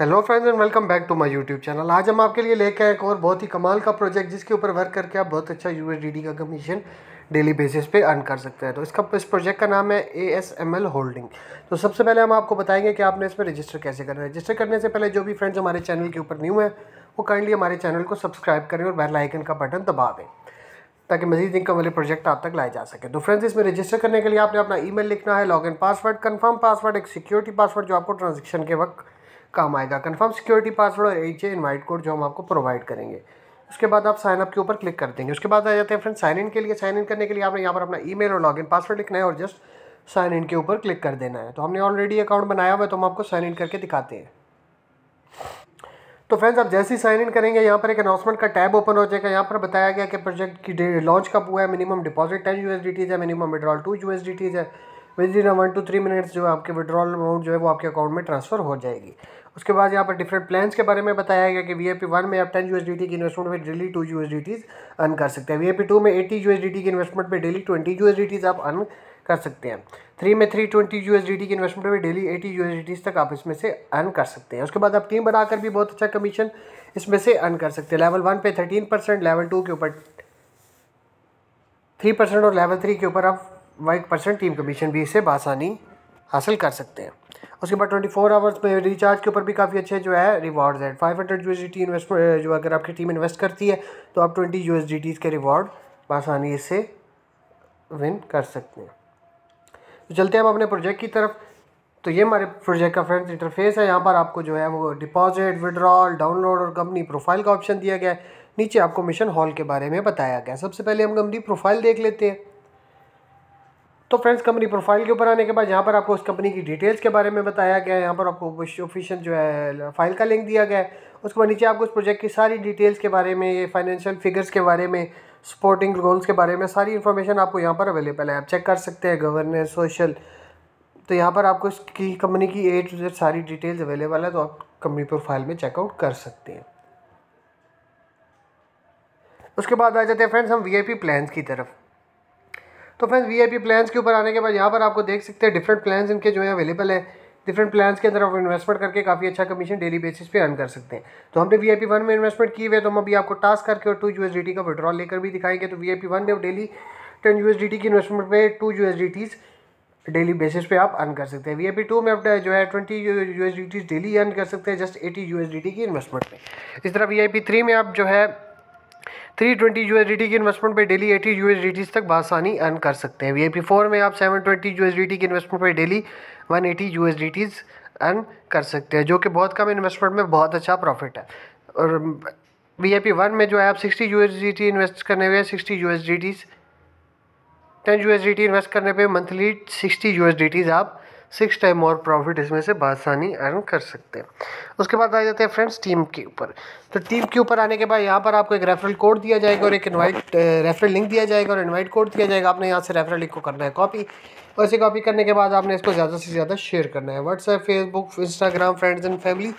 hello friends and welcome back to my YouTube channel आज हम आपके लिए लेके आए एक और बहुत ही कमाल का प्रोजेक्ट जिसके ऊपर वर्क करके आप बहुत अच्छा यू का कमीशन डेली बेसिस पे अर्न कर सकते हैं तो इसका इस प्रोजेक्ट का नाम है A S M L holding तो सबसे पहले हम आपको बताएंगे कि आपने इसमें रजिस्टर कैसे करना है रजिस्टर करने से पहले जो भी फ्रेंड्स हमारे चैनल के ऊपर न्यू है वो काइंडली हमारे चैनल को सब्सक्राइब करें और बेल आइकन का बटन दबा दें ताकि मजीद इनकम वाले प्रोजेक्ट आप तक लाए जा सके तो फ्रेंड्स इसमें रजिस्टर करने के लिए आपने अपना ई लिखना है लॉगिन पासवर्ड कन्फर्म पासवर्ड एक सिक्योरिटी पासवर्ड जो आपको ट्रांजेक्शन के वक्त काम आएगा कन्फर्म सिक्योरिटी पासवर्ड और एच इनवाइट कोड जो हम आपको प्रोवाइड करेंगे उसके बाद आप साइन अप के ऊपर क्लिक कर देंगे उसके बाद आ जाते हैं फ्रेंड साइन इन के लिए साइन इन करने के लिए आपने यहाँ पर अपना ईमेल और लॉगिन पासवर्ड लिखना है और जस्ट साइन इन के ऊपर क्लिक कर देना है तो हमने ऑलरेडी अकाउंट बनाया हुआ है तो हम आपको साइन इन करके दिखाते हैं तो फ्रेंड्स आप जैसे ही साइन इन करेंगे यहाँ पर एक अनाउंसमेंट का टैब ओपन हो जाएगा यहाँ पर बताया गया कि प्रोजेक्ट की लॉन्च कब हुआ है मिनिमम डिपॉजिट टेन यू है मिनिमम विड्रॉल टू यू है within one two three minutes जो आपके विड्रॉल अमाउंट जो है वो आपके अकाउंट में ट्रांसफर हो जाएगी उसके बाद यहाँ पर डिफरेंट प्लान्स के बारे में बताया गया कि वी ए पी वन में आप टेन यू की इन्वेस्टमेंट में डेली टू यू अर्न कर सकते हैं वी ए पी टू में एटी यू की इन्वेस्टमेंट में डेली ट्वेंटी यू आप अर्न कर सकते हैं थ्री में थ्री ट्वेंटी यू की इन्वेस्टमेंट में डेली एटी यू तक आप इसमें से अर्न कर सकते हैं उसके बाद आप टीम बनाकर भी बहुत अच्छा कमीशन इसमें से अर्न कर सकते हैं लेवल वन पे थर्टीन परसेंट लेवल टू के ऊपर थ्री परसेंट और लेवल थ्री के ऊपर आप वाइक परसेंट टीम कमीशन भी इसे बासानी हासिल कर सकते हैं उसके बाद ट्वेंटी फोर आवर्स में रिचार्ज के ऊपर भी काफ़ी अच्छे जो है रिवॉर्ड है फाइव हंड्रेड यू डी जो अगर आपकी टीम इन्वेस्ट करती है तो आप ट्वेंटी यू के रिवॉर्ड आसानी से विन कर सकते हैं तो चलते हैं हम अपने प्रोजेक्ट की तरफ तो ये हमारे प्रोजेक्ट का फ्रेंड्स इंटरफेस है यहाँ पर आपको जो है वो डिपॉजिट विड्रॉल डाउनलोड और कंपनी प्रोफाइल का ऑप्शन दिया गया है नीचे आपको मिशन हॉल के बारे में बताया गया सबसे पहले हम कंपनी प्रोफाइल देख लेते हैं तो फ्रेंड्स कंपनी प्रोफाइल के ऊपर आने के बाद यहाँ पर आपको उस कंपनी की डिटेल्स के बारे में बताया गया है यहाँ पर आपको ऑफिशियल जो है फाइल का लिंक दिया गया है उसके बाद नीचे आपको उस प्रोजेक्ट की सारी डिटेल्स के बारे में ये फाइनेंशियल फिगर्स के बारे में स्पोर्टिंग रोल्स के बारे में सारी इन्फॉर्मेशन आपको यहाँ पर अवेलेबल है आप चेक कर सकते हैं गवर्नेंस सोशल तो यहाँ पर आपको इसकी कंपनी की ए टू जेड सारी डिटेल्स अवेलेबल है तो आप कंपनी प्रोफाइल में चेकआउट कर सकते हैं उसके बाद आ जाते हैं फ्रेंड्स हम पी प्लान्स की तरफ तो friends V I P plans के ऊपर आने के बाद यहाँ पर आपको देख सकते हैं डिफरेंट प्लान्स इनके जो है अवेलेबल है डिफरेंट प्लान्स के अंदर आप इन्वेस्टमेंट करके काफ़ी अच्छा कमीशन डेली बेसिस पे अर्न कर सकते हैं तो हमने वी आई पी वन में इन्वेस्टमेंट की हुए तो हम अभी आपको टास्क करके और two U S D T का विड्रॉल लेकर भी दिखाएंगे तो वी आई पी वन में आप daily ten U S D T की इन्वेस्टमेंट पर two U S D Ts daily basis पे आप अर्न कर सकते हैं वी आई पी टू में आप जो है twenty U S D Ts daily earn कर सकते हैं just eighty U S D T की इन्वेस्टमेंट में इस तरह वी आई पी थ्री में आप जो है थ्री ट्वेंटी यू की इन्वेस्टमेंट पर डेली एटी यू तक बासानी अर्न कर सकते हैं वी आई फोर में आप सेवन ट्वेंटी यू की इन्वेस्टमेंट पर daily one eighty U earn कर सकते हैं जो कि बहुत कम इन्वेस्टमेंट में बहुत अच्छा प्रॉफिट है और वी आई पी वन में जो है आप सिक्सटी यू इन्वेस्ट करने हुए sixty U S D ten U invest करने पे मंथली सिक्सटी यू आप सिक्स टाइम और प्रॉफिट इसमें से बासानी अर्न कर सकते हैं उसके बाद आ जाते हैं फ्रेंड्स टीम के ऊपर तो टीम के ऊपर आने के बाद यहाँ पर आपको एक रेफरल कोड दिया जाएगा और एक इन्वाइट रेफरल लिंक दिया जाएगा और इन्वाइट कोड दिया जाएगा आपने यहाँ से रेफरल लिंक को करना है कॉपी और इसे कॉपी करने के बाद आपने इसको ज़्यादा से ज़्यादा शेयर करना है WhatsApp Facebook Instagram friends and family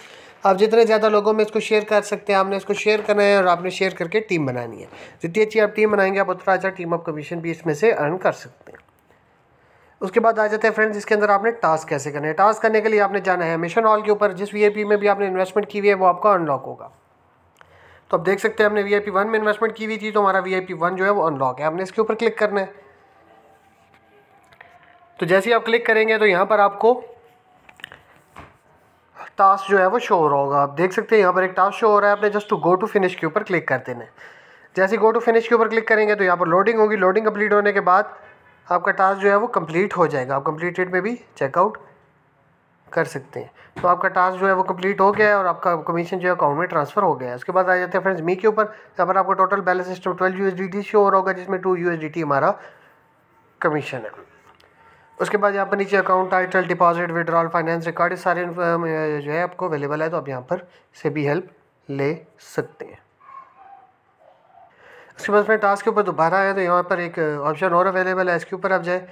आप जितने ज़्यादा लोगों में इसको शेयर कर सकते हैं आपने इसको शेयर करना है और आपने शेयर करके टीम बनानी है जितनी अच्छी आप टीम बनाएंगे आप उतना अच्छा टीम ऑफ कमीशन भी इसमें से अर्न कर सकते हैं उसके बाद आ जाते हैं फ्रेंड्स इसके अंदर आपने टास्क कैसे करने है टास्क करने के लिए आपने जाना है मिशन हॉल के ऊपर जिस वीआईपी में भी आपने इन्वेस्टमेंट की हुई है वो आपका अनलॉक होगा तो आप देख सकते हैं हमने वीआईपी वन में इन्वेस्टमेंट की हुई थी तो हमारा वीआईपी वन जो है वो अनलॉक है आपने इसके ऊपर क्लिक करना है तो जैसे ही आप क्लिक करेंगे तो यहाँ पर आपको टास्क जो है वो शो हो रहा होगा आप देख सकते हैं यहाँ पर एक टास्क शो हो रहा है आपने just to go to finish के ऊपर क्लिक कर देना है जैसे गो टू फिनिश के ऊपर क्लिक करेंगे तो यहाँ पर लोडिंग होगी लोडिंग कंप्लीट होने के बाद आपका टास्क जो है वो कंप्लीट हो जाएगा आप कंप्लीटेड में भी चेकआउट कर सकते हैं तो आपका टास्क जो है वो कंप्लीट हो गया है और आपका कमीशन जो है अकाउंट में ट्रांसफर हो गया है उसके बाद आ जाते हैं फ्रेंड्स मी के ऊपर यहाँ पर आपका total balance system twelve U show हो रहा होगा जिसमें टू यू हमारा कमीशन है उसके बाद यहाँ पर नीचे account title deposit withdrawal finance record सारे जो है आपको अवेलेबल है तो आप यहाँ पर से भी हेल्प ले सकते हैं उसके बाद फ्रेंड टास्क के ऊपर दोबारा आया तो यहाँ पर एक ऑप्शन uh, और अवेलेबल है इसके ऊपर आप जाए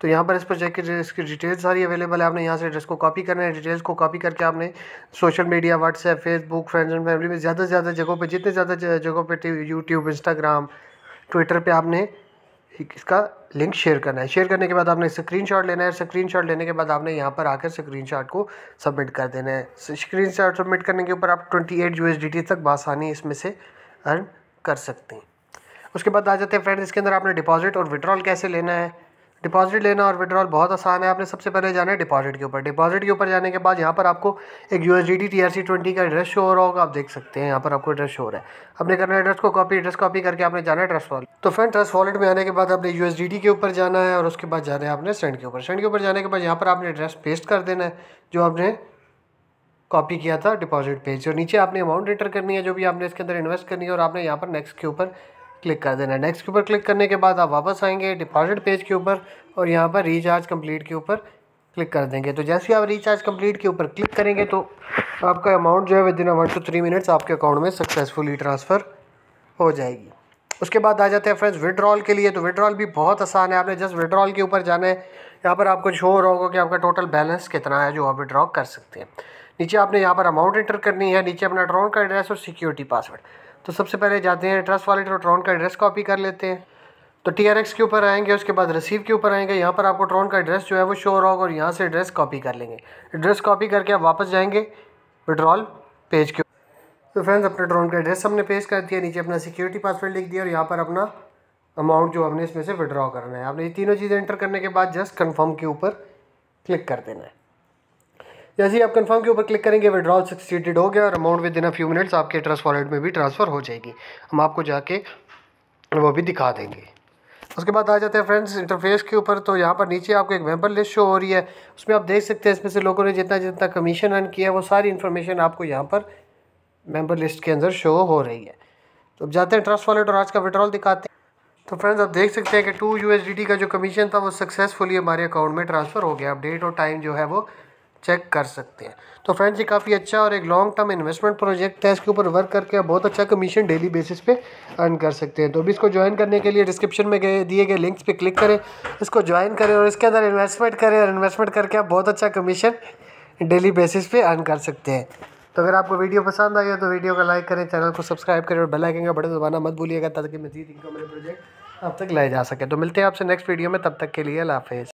तो यहाँ पर इस पर चेक कीजिए इसकी डिटेल्स सारी अवेलेबल है आपने यहाँ से एड्रेस को कॉपी करना है डिटेल्स को कॉपी करके आपने social media WhatsApp Facebook friends and family में ज़्यादा से ज़्यादा जगहों पर जितने ज़्यादा जगहों पर यूट्यूब इंस्टाग्राम ट्विटर पर आपने इसका लिंक शेयर करना है शेयर करने के बाद आपने शॉट लेना है शॉट लेने के बाद आपने यहाँ पर आकर शॉट को सबमिट कर देना है शॉट सबमिट करने के ऊपर आप ट्वेंटी एट यू तक बासानी इसमें से अर्न कर सकते हैं उसके बाद आ जाते हैं फ्रेंड्स इसके अंदर आपने डिपॉजिट और विड्रॉल कैसे लेना है डिपॉजिट लेना और विड्रॉल बहुत आसान है आपने सबसे पहले जाना है डिपॉजिट के ऊपर डिपॉजिट के ऊपर जाने के बाद यहाँ पर आपको एक U S D T T R C twenty का एड्रेस शो हो रहा होगा आप देख सकते हैं यहाँ पर आपको एड्रेस शो हो रहा है आपने करना है एड्रेस को कॉपी एड्रेस कॉपी करके आपने जाना है ट्रस्ट वॉलेट तो फ्रेंड ट्रस्ट वॉलेट में आने के बाद आपने यू एस डी टी के ऊपर जाना है और उसके बाद जाना है आपने सेंड के ऊपर सेंड के ऊपर जाने के बाद यहाँ पर आपने एड्रेस पेस्ट कर देना है जो आपने कॉपी किया था डिपॉजिट पेज और नीचे आपने अमाउंट रिटर करनी है जो भी आपने इसके अंदर इन्वेस्ट करनी है और आपने यहाँ पर नेक्स्ट के ऊपर क्लिक कर देना है नेक्स्ट के ऊपर क्लिक करने के बाद आप वापस आएंगे डिपॉजिट पेज के ऊपर और यहाँ पर रिचार्ज कंप्लीट के ऊपर क्लिक कर देंगे तो जैसे ही आप रिचार्ज कंप्लीट के ऊपर क्लिक करेंगे तो आपका अमाउंट जो है within one two three minutes आपके अकाउंट में सक्सेसफुली ट्रांसफ़र हो जाएगी उसके बाद आ जाते हैं फ्रेंड्स विड्रॉल के लिए तो विड्रॉल भी बहुत आसान है आपने जस्ट विड्रॉल के ऊपर जाना है यहाँ पर आपको शो हो रहा होगा कि आपका टोटल बैलेंस कितना है जो आप विड्रॉ कर सकते हैं नीचे आपने यहाँ पर अमाउंट एंटर करनी है नीचे अपना ट्रॉन का एड्रेस और सिक्योरिटी पासवर्ड तो सबसे पहले जाते हैं ट्रस्ट वॉलेट और ट्रॉन का एड्रेस कॉपी कर लेते हैं तो टी आर एक्स के ऊपर आएंगे उसके बाद रिसीव के ऊपर आएंगे यहाँ पर आपको ट्रॉन का एड्रेस जो है वो शो हो रहा होगा और यहाँ से एड्रेस कॉपी कर लेंगे एड्रेस कॉपी करके आप वापस जाएंगे विड्रॉल पेज के तो फ्रेंड्स अपने ड्रोन का एड्रेस हमने पेश कर दिया नीचे अपना सिक्योरिटी पासवर्ड लिख दिया और यहाँ पर अपना अमाउंट जो हमने इसमें से विड्रॉ करना है आपने ये तीनों चीज़ें एंटर करने के बाद जस्ट कंफर्म के ऊपर क्लिक कर देना है जैसे ही आप कंफर्म के ऊपर क्लिक करेंगे विड्रॉल सक्सीडेड हो गया और amount within a few minutes आपके ट्रस्ट वॉलेट में भी ट्रांसफ़र हो जाएगी हम आपको जाके वो भी दिखा देंगे उसके बाद आ जाते हैं फ्रेंड्स इंटरफेस के ऊपर तो यहाँ पर नीचे आपको एक मेंबर लिस्ट शो हो रही है उसमें आप देख सकते हैं इसमें से लोगों ने जितना जितना कमीशन अर्न किया है वो सारी इन्फॉर्मेशन आपको यहाँ पर मेंबर लिस्ट के अंदर शो हो रही है तो अब जाते हैं ट्रस्ट वॉलेट और आज का विड्रॉल दिखाते हैं तो फ्रेंड्स आप देख सकते हैं कि टू यू का जो कमीशन था वो सक्सेसफुली हमारे अकाउंट में ट्रांसफ़र हो गया अपडेट और टाइम जो है वो चेक कर सकते हैं तो फ्रेंड्स ये काफ़ी अच्छा और एक लॉन्ग टर्म इन्वेस्टमेंट प्रोजेक्ट है इसके ऊपर वर्क करके आप बहुत अच्छा कमीशन डेली बेसिस पे अर्न कर सकते हैं तो अभी इसको ज्वाइन करने के लिए डिस्क्रिप्शन में गए दिए गए लिंक्स पे क्लिक करें इसको ज्वाइन करें और इसके अंदर इन्वेस्टमेंट करें और इन्वेस्टमेंट करके आप बहुत अच्छा कमीशन डेली बेसिस पे अर्न कर सकते हैं तो अगर आपको वीडियो पसंद आई तो वीडियो का लाइक करें चैनल को सब्सक्राइब करें और बेल आइकन का बटन दबाना मत भूलिएगा ताकि मजीद इनकम मेरे प्रोजेक्ट आप तक लाए जा सके तो मिलते हैं आपसे नेक्स्ट वीडियो में तब तक के लिए हाफिज़